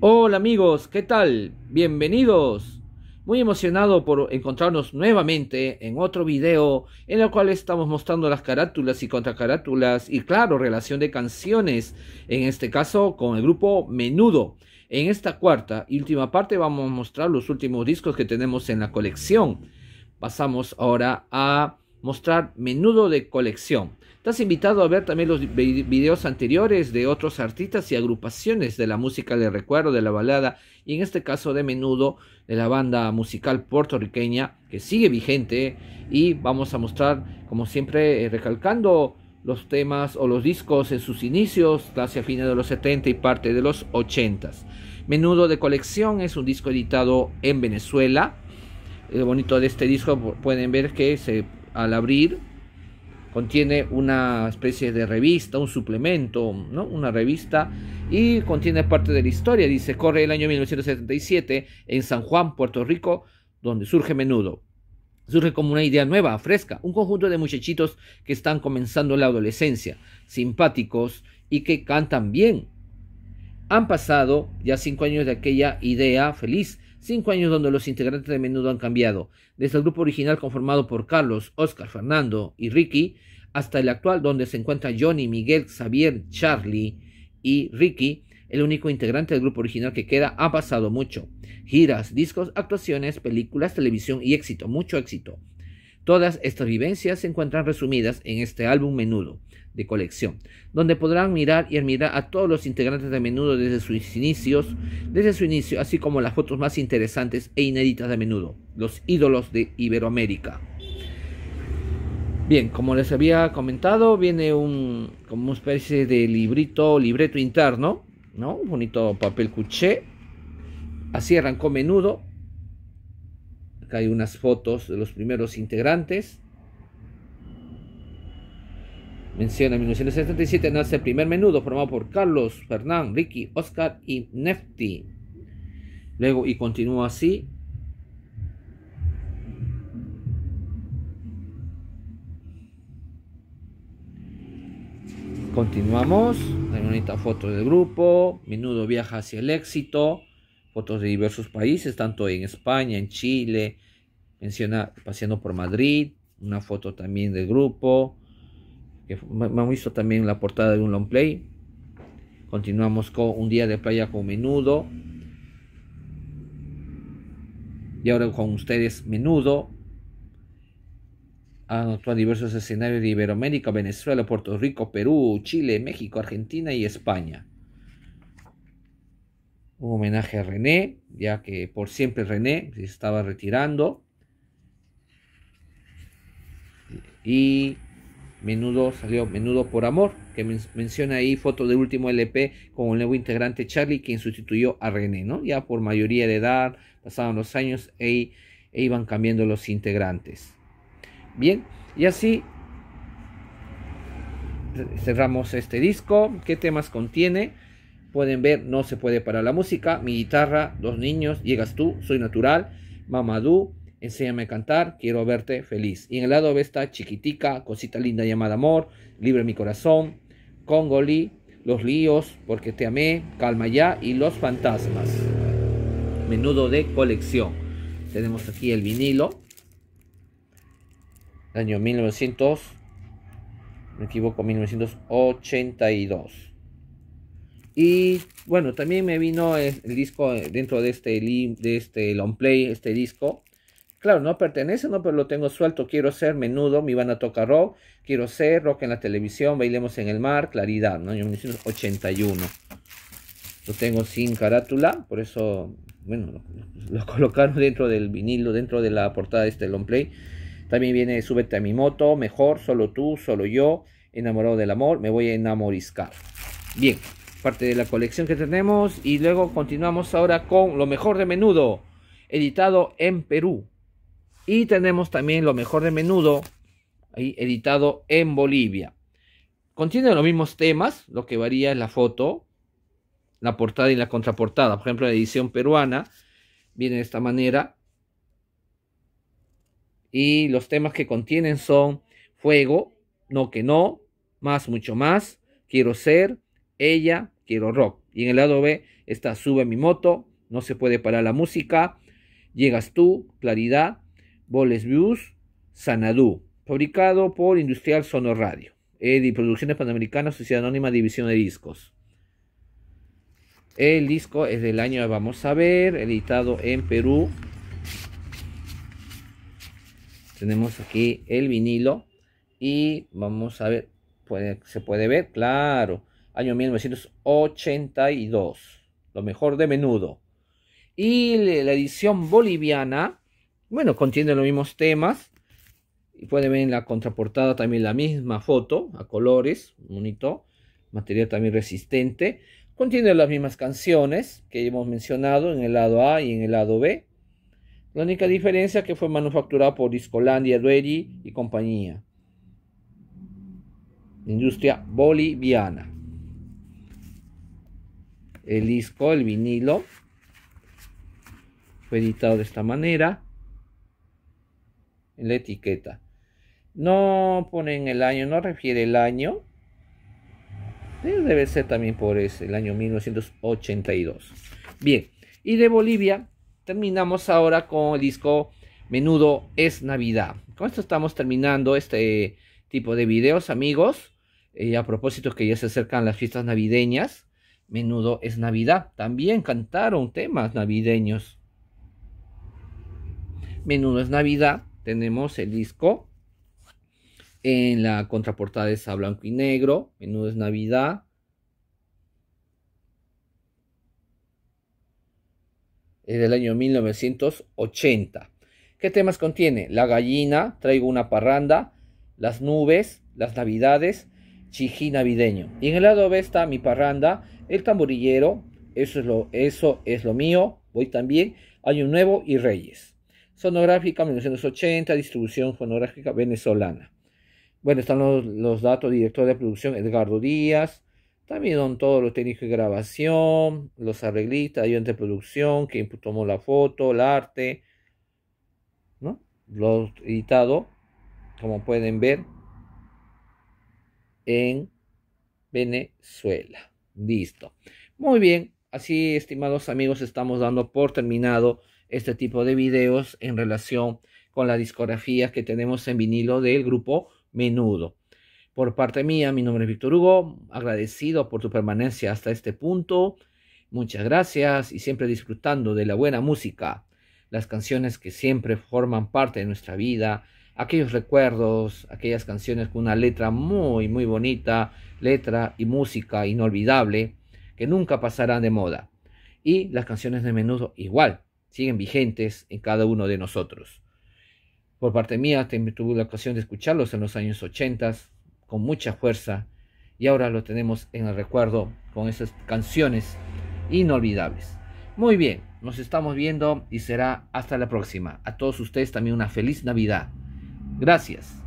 Hola amigos, ¿qué tal? Bienvenidos. Muy emocionado por encontrarnos nuevamente en otro video en el cual estamos mostrando las carátulas y contracarátulas y claro, relación de canciones, en este caso con el grupo Menudo. En esta cuarta y última parte vamos a mostrar los últimos discos que tenemos en la colección. Pasamos ahora a mostrar menudo de colección. Estás invitado a ver también los videos anteriores de otros artistas y agrupaciones de la música de recuerdo, de la balada y en este caso de menudo de la banda musical puertorriqueña que sigue vigente y vamos a mostrar como siempre eh, recalcando los temas o los discos en sus inicios hacia fines de los 70 y parte de los 80. Menudo de colección es un disco editado en Venezuela. Lo bonito de este disco pueden ver que se al abrir contiene una especie de revista, un suplemento, ¿no? Una revista y contiene parte de la historia. Dice, corre el año 1977 en San Juan, Puerto Rico, donde surge menudo. Surge como una idea nueva, fresca, un conjunto de muchachitos que están comenzando la adolescencia, simpáticos y que cantan bien. Han pasado ya cinco años de aquella idea feliz Cinco años donde los integrantes de menudo han cambiado, desde el grupo original conformado por Carlos, Oscar, Fernando y Ricky, hasta el actual donde se encuentran Johnny, Miguel, Xavier, Charlie y Ricky, el único integrante del grupo original que queda, ha pasado mucho. Giras, discos, actuaciones, películas, televisión y éxito, mucho éxito. Todas estas vivencias se encuentran resumidas en este álbum menudo de colección, donde podrán mirar y admirar a todos los integrantes de menudo desde sus inicios, desde su inicio, así como las fotos más interesantes e inéditas de menudo, los ídolos de Iberoamérica. Bien, como les había comentado, viene un como una especie de librito, libreto interno, ¿no? Un bonito papel cuché. Así arrancó menudo, Acá hay unas fotos de los primeros integrantes. Menciona en 1977 nace el primer menudo formado por Carlos, Fernán, Ricky, Oscar y Nefti. Luego, y continúa así. Continuamos. Hay una bonita foto del grupo. Menudo viaja hacia el éxito. Fotos de diversos países, tanto en España, en Chile, menciona paseando por Madrid, una foto también del grupo, que hemos visto también la portada de un long play. Continuamos con un día de playa con menudo. Y ahora con ustedes menudo. Han actuado diversos escenarios de Iberoamérica, Venezuela, Puerto Rico, Perú, Chile, México, Argentina y España. Un homenaje a René, ya que por siempre René se estaba retirando. y menudo salió Menudo por Amor, que menciona ahí foto del último LP con el nuevo integrante Charlie, quien sustituyó a René, ¿no? Ya por mayoría de edad, pasaban los años e, e iban cambiando los integrantes. Bien, y así cerramos este disco. ¿Qué temas contiene? Pueden ver, no se puede parar la música, mi guitarra, dos niños, llegas tú, soy natural, Mamadou, Enséñame a cantar, quiero verte feliz. Y en el lado de esta Chiquitica, Cosita Linda llamada Amor, Libre mi corazón, Congoli, Los líos, Porque te amé, Calma ya y Los fantasmas. Menudo de colección. Tenemos aquí el vinilo. Año 1900, me equivoco, 1982. Y bueno, también me vino el, disco eh, dentro de este, de este long play, este disco Claro, no pertenece, no, pero lo tengo suelto. Quiero ser menudo, me van a tocar rock. Quiero ser rock en la televisión, bailemos en el mar, claridad, ¿no? Yo 81. Lo tengo sin carátula, por eso, bueno, lo, colocaron dentro del vinilo, dentro de la portada de este long También viene Súbete a mi moto, mejor, solo tú, solo yo, enamorado del amor, me voy a enamoriscar. Bien, parte de la colección que tenemos y luego continuamos ahora con lo mejor de menudo, editado en Perú. Y tenemos también lo mejor de menudo, ahí, editado en Bolivia. Contiene los mismos temas, lo que varía es la foto, la portada y la contraportada. Por ejemplo, la edición peruana viene de esta manera. Y los temas que contienen son Fuego, No que no, Más, mucho más, Quiero ser, Ella, Quiero rock. Y en el lado B está Sube mi moto, No se puede parar la música, Llegas tú, Claridad, views Sanadú, fabricado por Industrial Sonoradio Radio, Edi Producciones Panamericanas, Sociedad Anónima, División de Discos. El disco es del año, vamos a ver, editado en Perú. Tenemos aquí el vinilo y vamos a ver, se puede ver, claro, año 1982, lo mejor de menudo. Y la edición boliviana bueno, contiene los mismos temas. Y pueden ver en la contraportada también la misma foto, a colores, bonito. Material también resistente. Contiene las mismas canciones que hemos mencionado en el lado A y en el lado B. La única diferencia es que fue manufacturado por Discolandia, Dueri y compañía. Industria boliviana. El disco, el vinilo, fue editado de esta manera en la etiqueta. No ponen el año, no refiere el año. Debe ser también por ese, el año 1982. Bien, y de Bolivia terminamos ahora con el disco Menudo es Navidad. Con esto estamos terminando este tipo de videos, amigos. y eh, a propósito que ya se acercan las fiestas navideñas, Menudo es Navidad. También cantaron temas navideños. Menudo es Navidad tenemos el disco. En la contraportada es a blanco y negro. Menudo es Navidad. Es del año 1980. ¿Qué temas contiene? La gallina, traigo una parranda, las nubes, las navidades, chijí navideño. Y en el lado B está mi parranda, el tamborillero, eso es lo, eso es lo mío, voy también, año nuevo y reyes. Sonográfica, 1980, distribución fonográfica venezolana. Bueno, están los, los datos, director de producción Edgardo Díaz, también son todos los técnicos de grabación, los arreglistas, ayudante de producción, quien tomó la foto, el arte, ¿no? Los editado, como pueden ver, en Venezuela. Listo. Muy bien, así estimados amigos, estamos dando por terminado este tipo de videos en relación con la discografía que tenemos en vinilo del grupo Menudo. Por parte mía, mi nombre es Víctor Hugo, agradecido por tu permanencia hasta este punto. Muchas gracias y siempre disfrutando de la buena música, las canciones que siempre forman parte de nuestra vida, aquellos recuerdos, aquellas canciones con una letra muy, muy bonita, letra y música inolvidable que nunca pasarán de moda. Y las canciones de menudo igual, siguen vigentes en cada uno de nosotros. Por parte mía, tuve la ocasión de escucharlos en los años 80 con mucha fuerza y ahora lo tenemos en el recuerdo con esas canciones inolvidables. Muy bien, nos estamos viendo y será hasta la próxima. A todos ustedes también una feliz Navidad. Gracias.